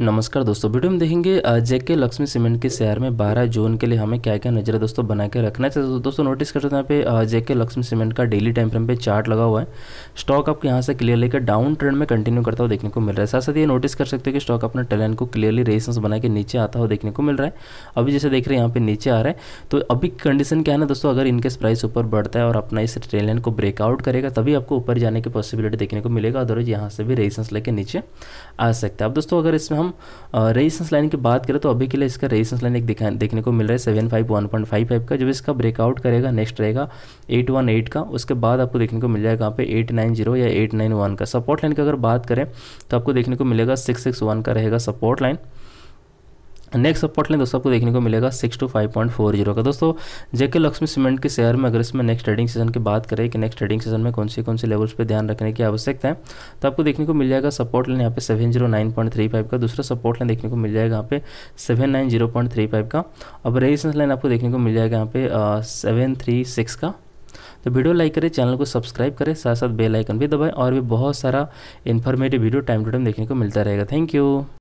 नमस्कार दोस्तों वीडियो में देखेंगे जेके लक्ष्मी सीमेंट के शेयर में 12 जून के लिए हमें क्या क्या नजर दोस्तों बना के रखना है तो दोस्तों नोटिस कर सकते हैं यहाँ पे जेके लक्ष्मी सीमेंट का डेली टाइम फ्रेम पे चार्ट लगा हुआ है स्टॉक आपको यहाँ से क्लियर लेकर डाउन ट्रेंड में कंटिन्यू करता हुआ देखने को मिल रहा है साथ साथ ये नोटिस कर सकते हो कि स्टॉक अपने टैलेंट को क्लियरली रेसेंस बना के नीचे आता हुआ देखने को मिल रहा है अभी जैसे देख रहे हैं यहाँ पे नीचे आ रहा है तो अभी कंडीशन क्या है ना दोस्तों अगर इनकेस प्राइस ऊपर बढ़ता है और अपना इस टैलेंट को ब्रेकआउट करेगा तभी आपको ऊपर जाने की पॉसिबिलिटी देखने को मिलेगा अदरवाइज यहाँ से भी रेसेंस लेकर नीचे आ सकता है अब दोस्तों अगर इसमें हम हम रेजिस्टेंस लाइन की बात करें तो अभी के लिए इसका रेजिस्टेंस लाइन एक देखने को मिल रहा है seven five one point five five का जब इसका ब्रेकआउट करेगा नेक्स्ट रहेगा एट वन एट का उसके बाद आपको देखने को मिल जाएगा कहाँ पे एट नाइन जीरो या एट नाइन वन का सपोर्ट लाइन की अगर बात करें तो आपको देखने को मिलेगा सिक्स सिक्स वन का रहेगा सपोर्ट लाइन नेक्स्ट सपोर्ट लें दोस्तों आपको देखने को मिलेगा six two five point four zero का दोस्तों जेके लक्ष्मी सीमेंट के शेयर में अगर इसमें नेक्स्ट ट्रेडिंग सीजन की बात करें कि नेक्स्ट ट्रेडिंग सीजन में कौन से कौन से लेवल्स पे ध्यान रखने की आवश्यकता है तो आपको देखने को मिल जाएगा सपोर्ट लाइन यहाँ पे seven zero nine point three five का दूसरा सपोर्ट लाइन देखने को मिल जाएगा यहाँ पे seven nine zero point three five का अब रेजिस्टेंस लाइन आपको देखने को मिल जाएगा यहाँ पे सेवन थ्री सिक्स का तो वीडियो लाइक करें चैनल को सब्सक्राइब करें साथ साथ बेल आइकन भी दबाएं और भी बहुत सारा informative video time to time देखने को मिलता रहेगा थैंक यू